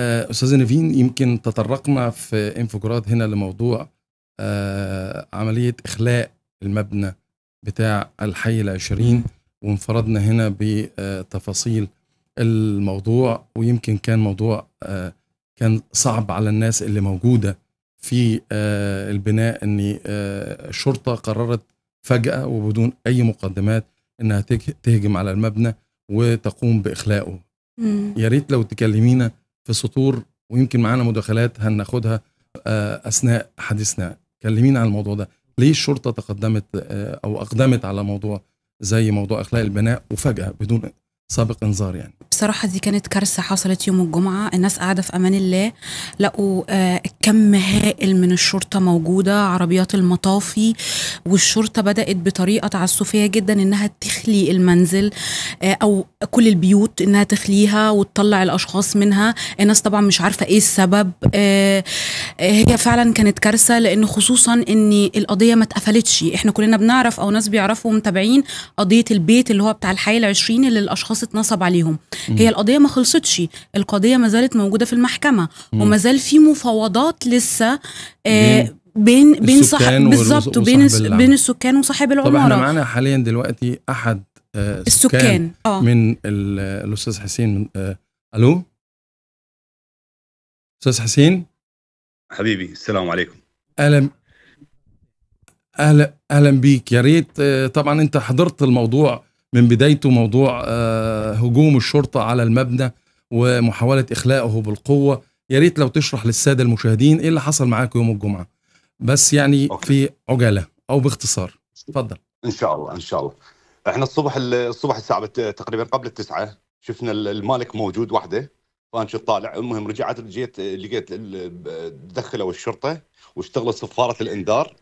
آه، استاذ نيفين يمكن تطرقنا في انفجارات هنا لموضوع آه، عمليه اخلاء المبنى بتاع الحي العشرين وانفردنا هنا بتفاصيل الموضوع ويمكن كان موضوع آه، كان صعب على الناس اللي موجوده في البناء ان الشرطه قررت فجاه وبدون اي مقدمات انها تهجم على المبنى وتقوم باخلاؤه يا ريت لو تكلمينا في سطور ويمكن معانا مداخلات هناخدها آه، اثناء حديثنا كلمينا عن الموضوع ده ليه الشرطه تقدمت آه، او اقدمت على موضوع زي موضوع اخلاق البناء وفجاه بدون سابق انذار يعني بصراحه دي كانت كارثه حصلت يوم الجمعه الناس قاعده في امان الله لقوا آه، كم هائل من الشرطه موجوده عربيات المطافي والشرطه بدات بطريقه تعسفيه جدا انها تخلي المنزل آه، او كل البيوت انها تخليها وتطلع الاشخاص منها الناس طبعا مش عارفه ايه السبب آه، هي فعلا كانت كارثه لان خصوصا ان القضيه ما اتقفلتش احنا كلنا بنعرف او ناس بيعرفوا متابعين قضيه البيت اللي هو بتاع الحي العشرين اللي الاشخاص خلاص اتنصب عليهم هي القضيه ما خلصتش القضيه ما زالت موجوده في المحكمه وما زال في مفاوضات لسه آه بين بين صاحب بالظبط وبين بين السكان وصاحب العماره طبعا احنا معانا حاليا دلوقتي احد آه السكان, السكان. آه. من آه، الاستاذ حسين من آه الو استاذ حسين حبيبي السلام عليكم اهلا اهلا اهلا بيك يا ريت آه، طبعا انت حضرت الموضوع من بدايته موضوع آه، هجوم الشرطه على المبنى ومحاوله اخلاءه بالقوه يا ريت لو تشرح للساده المشاهدين ايه اللي حصل معاك يوم الجمعه بس يعني أوكي. في عجاله او باختصار اتفضل ان شاء الله ان شاء الله احنا الصبح الصبح الساعه تقريبا قبل التسعة شفنا المالك موجود وحده فانا شو طالع المهم رجعت لقيت دخلوا الشرطه واشتغلوا صفاره الانذار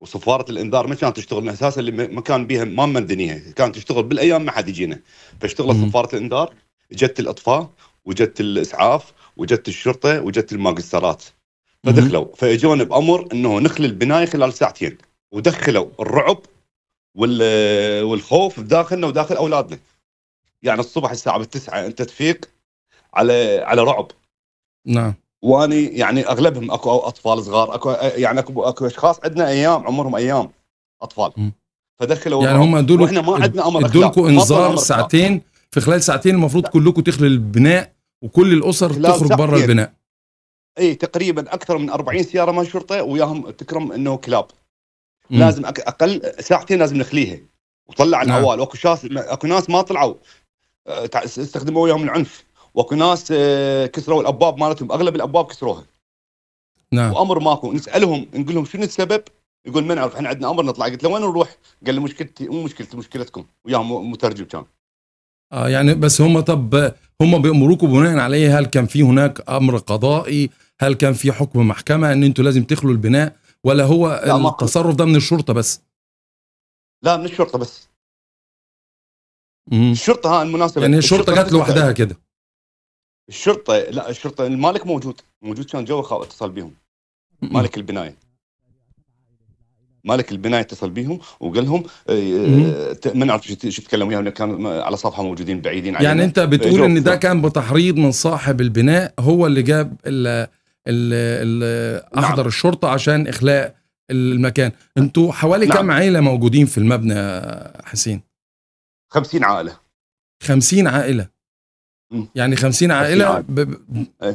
وصفاره الانذار ما كانت تشتغل اساسا اللي ما كان بيها ما ممدنيها كانت تشتغل بالايام ما حد يجينا فاشتغلت صفاره الانذار جت الاطفاء وجت الاسعاف وجت الشرطه وجت الماجستيرات فدخلوا فاجونا بامر انه نخل البنايه خلال ساعتين ودخلوا الرعب والخوف بداخلنا وداخل اولادنا يعني الصبح الساعه 9 انت تفيق على على رعب نعم واني يعني اغلبهم اكو اطفال صغار اكو يعني اكو اكو اشخاص عندنا ايام عمرهم ايام اطفال فدخلوا يعني هم دول واحنا ما عندنا امر ادولكم انذار ساعتين في خلال ساعتين المفروض كلكم تخلوا البناء وكل الاسر تخرج برا البناء اي تقريبا اكثر من 40 سياره مال شرطه وياهم تكرم انه كلاب مم. لازم اقل ساعتين لازم نخليها وطلع العوال نعم. واكو شاس اكو ناس ما طلعوا أه، استخدموا وياهم العنف واكو ناس آه، كسروا الابواب مالتهم اغلب الابواب كسروها نعم وامر ماكو نسالهم نقول لهم شنو السبب يقول ما نعرف احنا عندنا امر نطلع قلت له وين نروح؟ قال لي مشكلتي مو مشكلتي مشكلتكم وياهم مترجم كان آه يعني بس هم طب هم بيامروكوا بناء عليه هل كان في هناك امر قضائي؟ هل كان في حكم محكمه ان انتوا لازم تخلوا البناء ولا هو التصرف ده من الشرطه بس؟ لا من الشرطه بس. مم. الشرطه ها المناسبه يعني الشرطه, الشرطة جت لوحدها كده الشرطه لا الشرطه المالك موجود موجود كان جوا اتصل بيهم مالك البنايه مالك البنايه اتصل بيهم وقال لهم آه، ما نعرف شو تكلموا وياهم كان على صفحه موجودين بعيدين يعني علينا يعني انت بتقول ان ده كان بتحريض من صاحب البناء هو اللي جاب ال ال نعم. احضر نعم. الشرطه عشان اخلاء المكان انتوا حوالي نعم. كم عيله موجودين في المبنى حسين 50 عائله 50 عائله يعني 50 عائله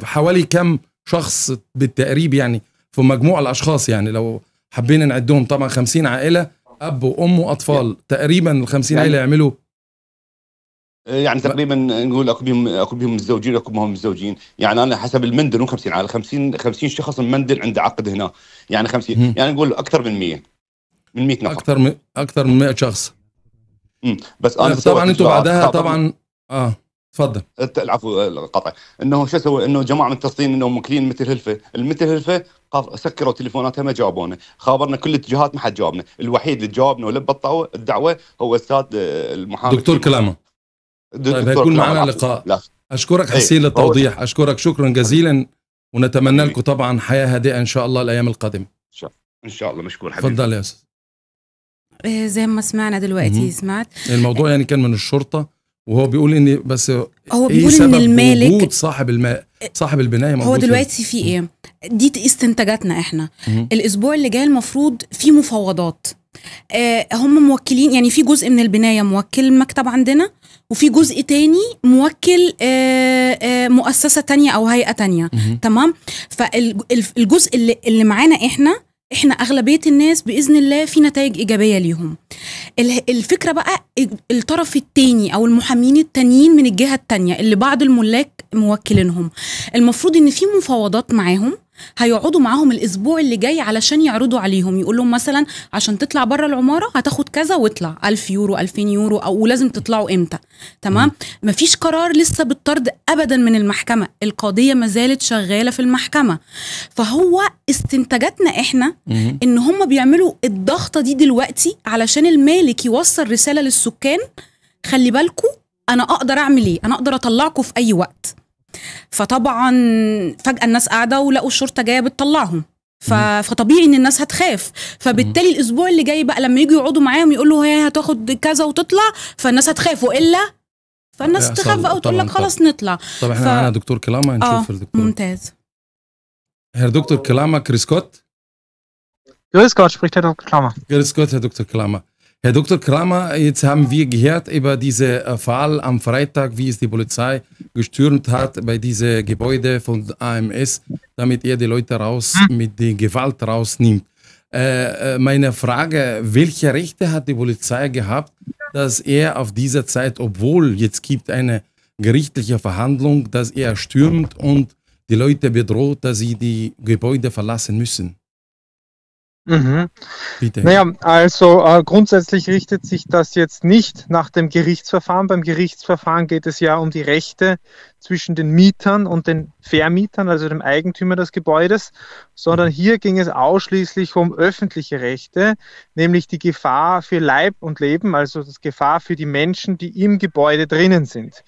حوالي كم شخص بالتقريب يعني في مجموع الاشخاص يعني لو حبينا نعدهم طبعا 50 عائله اب وام واطفال يعني تقريبا ال 50 يعني عائله يعملوا إيه، يعني تقريبا نقول اكو بهم اكو بهم متزوجين اكو ما هم متزوجين يعني انا حسب المندل مو 50 على 50 50 شخص المندل عنده عقد هنا يعني 50 م. يعني نقول اكثر من 100 من 100 نفر اكثر من اكثر من 100 شخص م. بس انا يعني طبعا انتم بعدها طبعا اه تفضل العفو القطع انه شو سوى انه جماعه من فلسطين انه مكلين مثل هلفه المثل هلفه سكروا تليفوناتها ما جاوبونا خابرنا كل الاتجاهات ما حد جاوبنا الوحيد اللي جاوبنا ولبى الدعوه هو استاذ آه، المحامي دكتور كلامه طيب هيكون معنا لقاء لا. اشكرك إيه، حسين للتوضيح اشكرك شكرا جزيلا ونتمنى لكم طبعا حياه هادئه ان شاء الله الايام القادمه ان شاء الله مشكور حبيبي تفضل يا استاذ إيه، زي ما سمعنا دلوقتي سمعت الموضوع يعني كان من الشرطه وهو بيقول ان بس هو إيه بيقول إيه ان المالك صاحب الماء صاحب البنايه موجود هو دلوقتي في ايه دي استنتاجاتنا احنا مم. الاسبوع اللي جاي المفروض في مفاوضات آه هم موكلين يعني في جزء من البنايه موكل مكتب عندنا وفي جزء تاني موكل آه آه مؤسسه تانية او هيئه تانية مم. تمام فالجزء اللي, اللي معانا احنا احنا اغلبيه الناس باذن الله في نتائج ايجابيه ليهم الفكره بقى الطرف التاني او المحامين التانيين من الجهه التانيه اللي بعض الملاك موكلينهم المفروض ان في مفاوضات معاهم هيقعدوا معاهم الاسبوع اللي جاي علشان يعرضوا عليهم يقول لهم مثلا عشان تطلع بره العماره هتاخد كذا واطلع 1000 يورو 2000 يورو او ولازم تطلعوا امتى تمام مفيش قرار لسه بالطرد ابدا من المحكمه القضيه ما زالت شغاله في المحكمه فهو استنتاجاتنا احنا ان هم بيعملوا الضغطه دي دلوقتي علشان المالك يوصل رساله للسكان خلي بالكم انا اقدر اعمل ايه انا اقدر اطلعكم في اي وقت فطبعا فجاه الناس قاعده ولقوا الشرطه جايه بتطلعهم فطبيعي ان الناس هتخاف فبالتالي الاسبوع اللي جاي بقى لما يجوا يقعدوا معاهم يقولوا هي هتاخد كذا وتطلع فالناس هتخاف والا فالناس تخاف بقى وتقول لك خلاص نطلع طب احنا ف... معانا دكتور كلاما آه، نشوف آه الدكتور ممتاز هير دكتور كلاما كريسكوت كريسكوت سبريكت دكتور كلاما كريسكوت يا دكتور كلاما Herr Dr. Kramer, jetzt haben wir gehört über diesen äh, Fall am Freitag, wie es die Polizei gestürmt hat bei diesem Gebäude von AMS, damit er die Leute raus hm. mit der Gewalt rausnimmt. Äh, äh, meine Frage, welche Rechte hat die Polizei gehabt, dass er auf dieser Zeit, obwohl jetzt gibt eine gerichtliche Verhandlung, dass er stürmt und die Leute bedroht, dass sie die Gebäude verlassen müssen? Mhm. Naja, also äh, grundsätzlich richtet sich das jetzt nicht nach dem Gerichtsverfahren. Beim Gerichtsverfahren geht es ja um die Rechte zwischen den Mietern und den Vermietern, also dem Eigentümer des Gebäudes, sondern mhm. hier ging es ausschließlich um öffentliche Rechte, nämlich die Gefahr für Leib und Leben, also das Gefahr für die Menschen, die im Gebäude drinnen sind.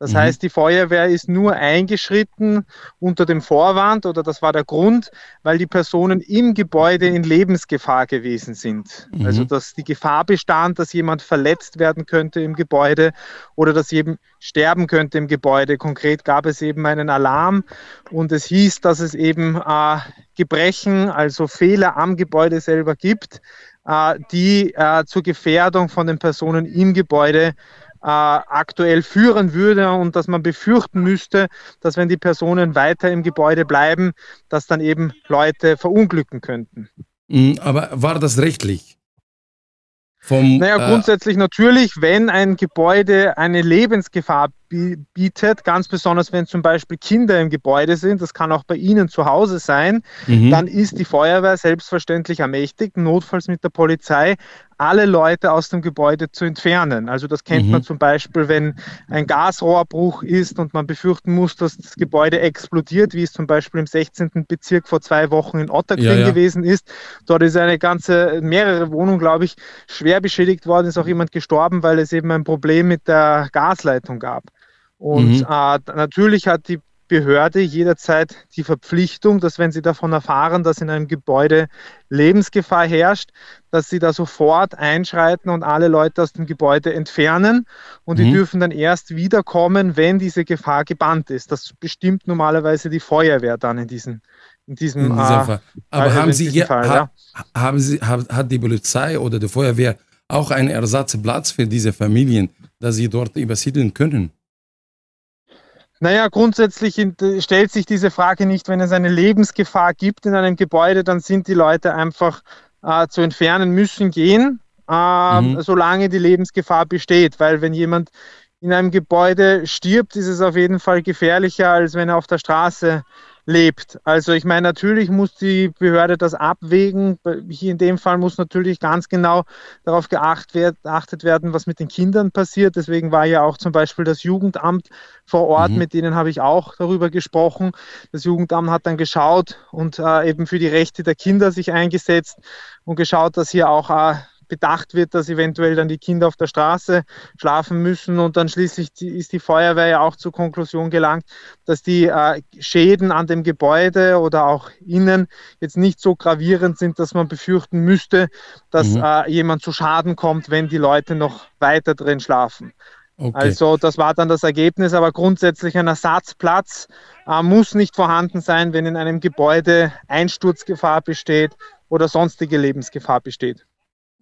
Das mhm. heißt, die Feuerwehr ist nur eingeschritten unter dem Vorwand oder das war der Grund, weil die Personen im Gebäude in Lebensgefahr gewesen sind. Mhm. Also dass die Gefahr bestand, dass jemand verletzt werden könnte im Gebäude oder dass jemand sterben könnte im Gebäude. Konkret gab es eben einen Alarm und es hieß, dass es eben äh, Gebrechen, also Fehler am Gebäude selber gibt, äh, die äh, zur Gefährdung von den Personen im Gebäude äh, aktuell führen würde und dass man befürchten müsste, dass wenn die Personen weiter im Gebäude bleiben, dass dann eben Leute verunglücken könnten. Mhm, aber war das rechtlich? Vom, naja, äh, grundsätzlich äh, natürlich, wenn ein Gebäude eine Lebensgefahr bietet, ganz besonders wenn zum Beispiel Kinder im Gebäude sind, das kann auch bei Ihnen zu Hause sein, mhm. dann ist die Feuerwehr selbstverständlich ermächtigt, notfalls mit der Polizei alle Leute aus dem Gebäude zu entfernen. Also das kennt mhm. man zum Beispiel, wenn ein Gasrohrbruch ist und man befürchten muss, dass das Gebäude explodiert, wie es zum Beispiel im 16. Bezirk vor zwei Wochen in Otterkring ja, ja. gewesen ist. Dort ist eine ganze, mehrere Wohnungen, glaube ich, schwer beschädigt worden, ist auch jemand gestorben, weil es eben ein Problem mit der Gasleitung gab. Und mhm. äh, natürlich hat die Behörde jederzeit die Verpflichtung, dass wenn sie davon erfahren, dass in einem Gebäude Lebensgefahr herrscht, dass sie da sofort einschreiten und alle Leute aus dem Gebäude entfernen. Und mhm. die dürfen dann erst wiederkommen, wenn diese Gefahr gebannt ist. Das bestimmt normalerweise die Feuerwehr dann in diesen in diesem in äh, Fall. Aber haben Sie, ja, Fall, ha, ja. haben Sie hat, hat die Polizei oder die Feuerwehr auch einen Ersatzplatz für diese Familien, dass sie dort übersiedeln können? Naja, grundsätzlich stellt sich diese Frage nicht, wenn es eine Lebensgefahr gibt in einem Gebäude, dann sind die Leute einfach äh, zu entfernen, müssen gehen, äh, mhm. solange die Lebensgefahr besteht. Weil wenn jemand in einem Gebäude stirbt, ist es auf jeden Fall gefährlicher, als wenn er auf der Straße äh, lebt. Also ich meine, natürlich muss die Behörde das abwägen. Hier in dem Fall muss natürlich ganz genau darauf geachtet werden, was mit den Kindern passiert. Deswegen war ja auch zum Beispiel das Jugendamt vor Ort, mhm. mit denen habe ich auch darüber gesprochen. Das Jugendamt hat dann geschaut und äh, eben für die Rechte der Kinder sich eingesetzt und geschaut, dass hier auch äh, bedacht wird, dass eventuell dann die Kinder auf der Straße schlafen müssen und dann schließlich ist die Feuerwehr ja auch zur Konklusion gelangt, dass die äh, Schäden an dem Gebäude oder auch innen jetzt nicht so gravierend sind, dass man befürchten müsste, dass mhm. Äh, jemand zu Schaden kommt, wenn die Leute noch weiter drin schlafen. Okay. Also das war dann das Ergebnis, aber grundsätzlich ein Ersatzplatz äh, muss nicht vorhanden sein, wenn in einem Gebäude Einsturzgefahr besteht oder sonstige Lebensgefahr besteht.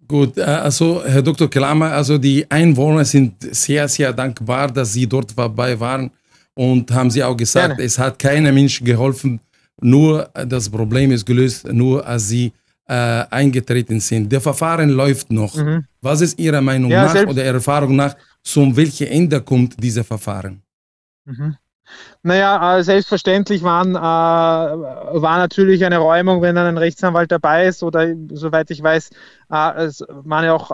Gut, äh, also Herr Dr. Klammer, also die Einwohner sind sehr, sehr dankbar, dass Sie dort dabei waren und haben Sie auch gesagt, Gerne. es hat keinem Mensch geholfen, nur das Problem ist gelöst, nur als Sie äh, eingetreten sind. Der Verfahren läuft noch. Mhm. Was ist Ihrer Meinung ja, nach oder Ihrer Erfahrung nach, zum welchen Ende kommt dieses Verfahren? Mhm. Naja, äh, selbstverständlich waren, äh, war natürlich eine Räumung, wenn dann ein Rechtsanwalt dabei ist oder soweit ich weiß, äh, es waren ja auch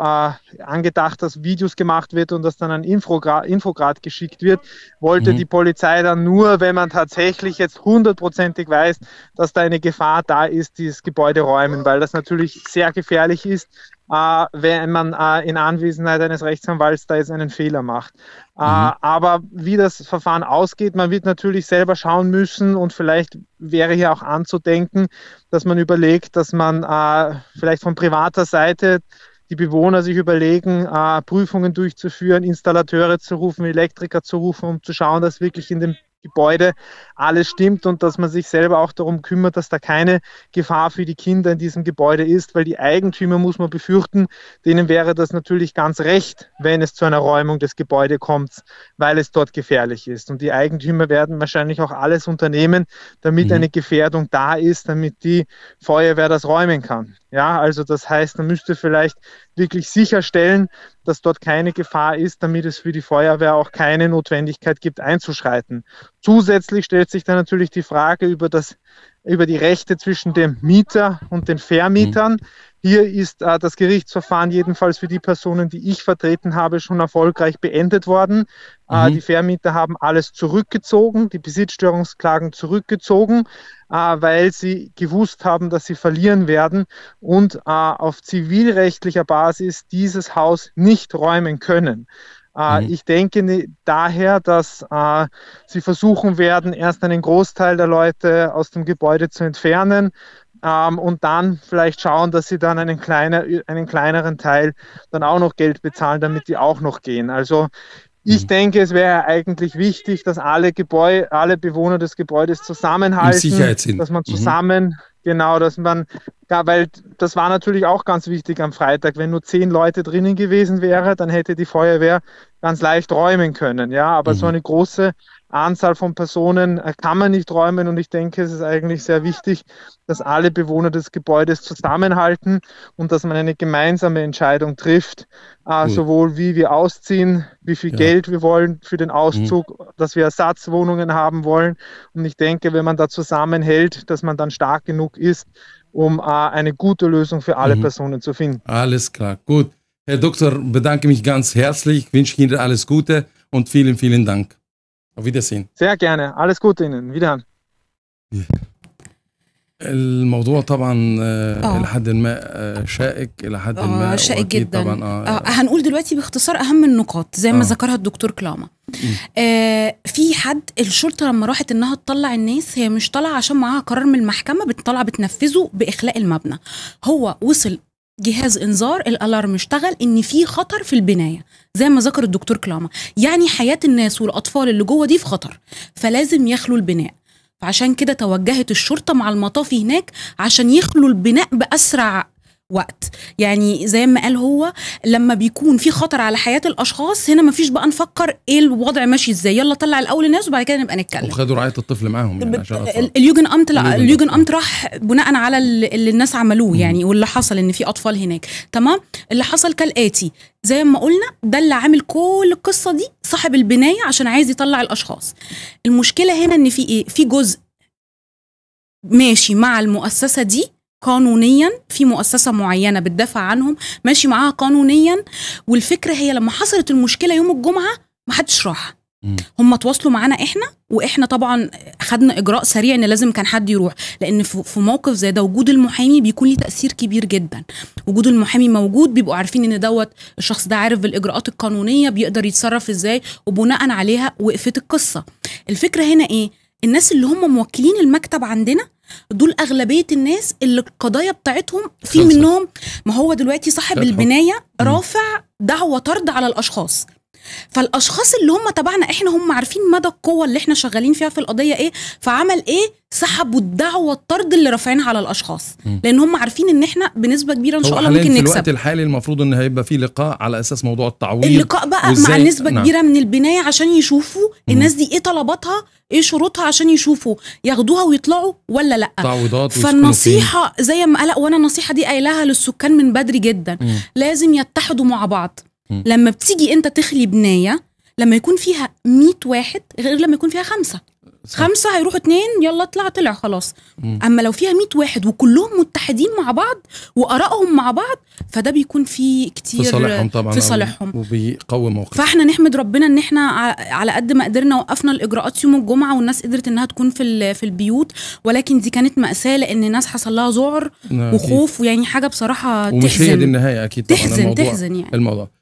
angedacht, dass Videos gemacht wird und dass dann ein Infograd, Infograd geschickt wird, wollte mhm. die Polizei dann nur, wenn man tatsächlich jetzt hundertprozentig weiß, dass da eine Gefahr da ist, dieses Gebäude räumen, weil das natürlich sehr gefährlich ist, äh, wenn man äh, in Anwesenheit eines Rechtsanwalts da jetzt einen Fehler macht. Äh, mhm. Äh, aber wie das Verfahren ausgeht, man wird natürlich selber schauen müssen und vielleicht wäre hier auch anzudenken, dass man überlegt, dass man äh, vielleicht von privater Seite die Bewohner sich überlegen, äh, Prüfungen durchzuführen, Installateure zu rufen, Elektriker zu rufen, um zu schauen, dass wirklich in dem Gebäude alles stimmt und dass man sich selber auch darum kümmert, dass da keine Gefahr für die Kinder in diesem Gebäude ist, weil die Eigentümer, muss man befürchten, denen wäre das natürlich ganz recht, wenn es zu einer Räumung des Gebäudes kommt, weil es dort gefährlich ist. Und die Eigentümer werden wahrscheinlich auch alles unternehmen, damit mhm. eine Gefährdung da ist, damit die Feuerwehr das räumen kann. Ja, also das heißt, man müsste vielleicht wirklich sicherstellen, dass dort keine Gefahr ist, damit es für die Feuerwehr auch keine Notwendigkeit gibt, einzuschreiten. Zusätzlich stellt sich dann natürlich die Frage über das über die Rechte zwischen dem Mieter und den Vermietern. Mhm. Hier ist äh, das Gerichtsverfahren jedenfalls für die Personen, die ich vertreten habe, schon erfolgreich beendet worden. Äh, mhm. Äh, die Vermieter haben alles zurückgezogen, die Besitzstörungsklagen zurückgezogen, äh, weil sie gewusst haben, dass sie verlieren werden und äh, auf zivilrechtlicher Basis dieses Haus nicht räumen können. Äh, mhm. Ich denke daher, dass äh, sie versuchen werden, erst einen Großteil der Leute aus dem Gebäude zu entfernen ähm, und dann vielleicht schauen, dass sie dann einen, kleiner, einen kleineren Teil dann auch noch Geld bezahlen, damit die auch noch gehen. Also ich mhm. denke, es wäre eigentlich wichtig, dass alle, Gebäu alle Bewohner des Gebäudes zusammenhalten, dass man mhm. zusammen mhm. Genau, dass man, ja, weil das war natürlich auch ganz wichtig am Freitag. Wenn nur zehn Leute drinnen gewesen wäre, dann hätte die Feuerwehr ganz leicht räumen können. Ja, aber mhm. so eine große Anzahl von Personen äh, kann man nicht räumen und ich denke, es ist eigentlich sehr wichtig, dass alle Bewohner des Gebäudes zusammenhalten und dass man eine gemeinsame Entscheidung trifft, äh, mhm. sowohl wie wir ausziehen, wie viel ja. Geld wir wollen für den Auszug, mhm. dass wir Ersatzwohnungen haben wollen und ich denke, wenn man da zusammenhält, dass man dann stark genug ist, um äh, eine gute Lösung für alle mhm. Personen zu finden. Alles klar, gut. Herr Doktor, bedanke mich ganz herzlich, wünsche Ihnen alles Gute und vielen, vielen Dank. Auf Wiedersehen. Sehr gerne. Alles Gute Ihnen. Wiederhören. الموضوع طبعا آه. آه. الى حد ما آه، شائك الى حد آه ما شائك جدا طبعا آه. آه يعني. هنقول دلوقتي باختصار اهم النقاط زي ما آه. ذكرها الدكتور كلاما آه في حد الشرطه لما راحت انها تطلع الناس هي مش طالعه عشان معاها قرار من المحكمه بتطلع بتنفذه باخلاء المبنى هو وصل جهاز انذار الالارم اشتغل ان في خطر في البنايه زي ما ذكر الدكتور كلاما يعني حياه الناس والاطفال اللي جوه دي في خطر فلازم يخلوا البناء فعشان كده توجهت الشرطه مع المطافي هناك عشان يخلوا البناء باسرع وقت يعني زي ما قال هو لما بيكون في خطر على حياه الاشخاص هنا ما فيش بقى نفكر ايه الوضع ماشي ازاي يلا طلع الاول الناس وبعد كده نبقى نتكلم وخدوا رعايه الطفل معاهم يعني اليوجن امت لا اليوجن امت راح بناء على اللي الناس عملوه يعني واللي حصل ان في اطفال هناك تمام اللي حصل كالاتي زي ما قلنا ده اللي عامل كل القصه دي صاحب البنايه عشان عايز يطلع الاشخاص المشكله هنا ان في ايه في جزء ماشي مع المؤسسه دي قانونيا في مؤسسه معينه بتدافع عنهم ماشي معاها قانونيا والفكره هي لما حصلت المشكله يوم الجمعه ما حدش راح هم تواصلوا معانا احنا واحنا طبعا خدنا اجراء سريع ان لازم كان حد يروح لان في موقف زي ده وجود المحامي بيكون ليه تاثير كبير جدا وجود المحامي موجود بيبقوا عارفين ان دوت الشخص ده عارف بالاجراءات القانونيه بيقدر يتصرف ازاي وبناء عليها وقفت القصه الفكره هنا ايه الناس اللي هم موكلين المكتب عندنا دول اغلبيه الناس اللي القضايا بتاعتهم في منهم ما هو دلوقتي صاحب البنايه رافع دعوه طرد على الاشخاص فالاشخاص اللي هم تبعنا احنا هم عارفين مدى القوه اللي احنا شغالين فيها في القضيه ايه فعمل ايه سحبوا الدعوه الطرد اللي رافعينها على الاشخاص م. لان هم عارفين ان احنا بنسبه كبيره ان شاء الله ممكن نكسب في الوقت الحالي المفروض ان هيبقى في لقاء على اساس موضوع التعويض اللقاء بقى مع نسبه نعم. كبيره من البنايه عشان يشوفوا م. الناس دي ايه طلباتها ايه شروطها عشان يشوفوا ياخدوها ويطلعوا ولا لا تعويضات فالنصيحه زي ما قال وانا النصيحه دي قايلاها للسكان من بدري جدا م. لازم يتحدوا مع بعض لما بتيجي انت تخلي بنايه لما يكون فيها 100 واحد غير لما يكون فيها خمسه صح. خمسه هيروحوا اتنين يلا اطلع طلع خلاص م. اما لو فيها 100 واحد وكلهم متحدين مع بعض وارائهم مع بعض فده بيكون فيه كتير في صالحهم طبعا في صالحهم وبيقوي موقف فاحنا نحمد ربنا ان احنا على قد ما قدرنا وقفنا الاجراءات يوم الجمعه والناس قدرت انها تكون في في البيوت ولكن دي كانت ماساه لان الناس حصل لها ذعر نعم، وخوف ويعني حاجه بصراحه ومش تحزن ومش هي دي النهايه اكيد طبعا تحزن الموضوع تحزن يعني الموضوع